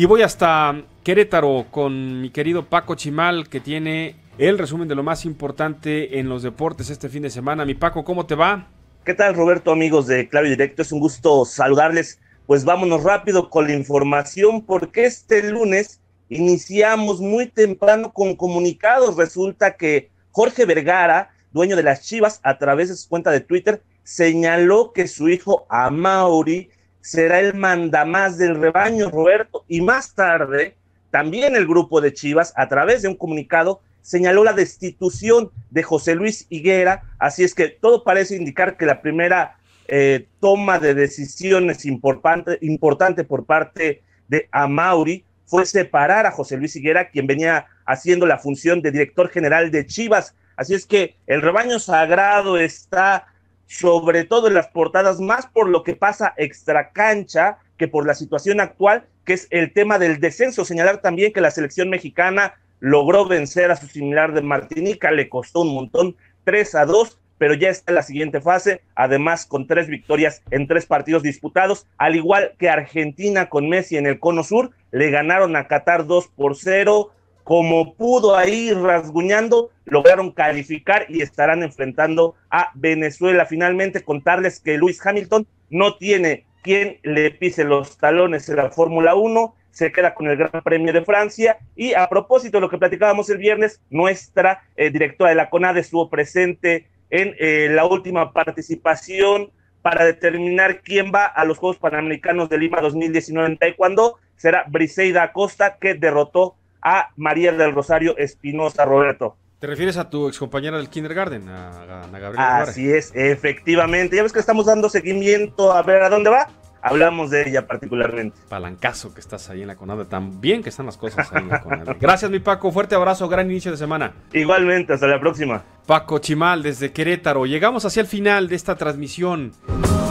Y voy hasta Querétaro con mi querido Paco Chimal, que tiene el resumen de lo más importante en los deportes este fin de semana. Mi Paco, ¿cómo te va? ¿Qué tal, Roberto, amigos de Claro Directo? Es un gusto saludarles. Pues vámonos rápido con la información, porque este lunes iniciamos muy temprano con comunicados. Resulta que Jorge Vergara, dueño de las Chivas, a través de su cuenta de Twitter, señaló que su hijo Amaury será el mandamás del rebaño, Roberto, y más tarde también el grupo de Chivas, a través de un comunicado, señaló la destitución de José Luis Higuera, así es que todo parece indicar que la primera eh, toma de decisiones importante, importante por parte de Amauri fue separar a José Luis Higuera, quien venía haciendo la función de director general de Chivas. Así es que el rebaño sagrado está sobre todo en las portadas, más por lo que pasa extra cancha que por la situación actual, que es el tema del descenso. Señalar también que la selección mexicana logró vencer a su similar de Martinica, le costó un montón, 3 a 2, pero ya está en la siguiente fase, además con tres victorias en tres partidos disputados, al igual que Argentina con Messi en el Cono Sur, le ganaron a Qatar 2 por 0, como pudo ahí rasguñando, lograron calificar y estarán enfrentando a Venezuela. Finalmente, contarles que Luis Hamilton no tiene quien le pise los talones en la Fórmula 1, se queda con el Gran Premio de Francia. Y a propósito de lo que platicábamos el viernes, nuestra eh, directora de la CONADE estuvo presente en eh, la última participación para determinar quién va a los Juegos Panamericanos de Lima 2019 y cuando Será Briseida Acosta, que derrotó a María del Rosario Espinosa Roberto. ¿Te refieres a tu excompañera del kindergarten, a, Gabriela? Así es, efectivamente. Ya ves que estamos dando seguimiento a ver a dónde va. Hablamos de ella particularmente. Palancazo que estás ahí en la conada, tan bien que están las cosas ahí en la Gracias, mi Paco. Fuerte abrazo, gran inicio de semana. Igualmente, hasta la próxima. Paco Chimal desde Querétaro. Llegamos hacia el final de esta transmisión.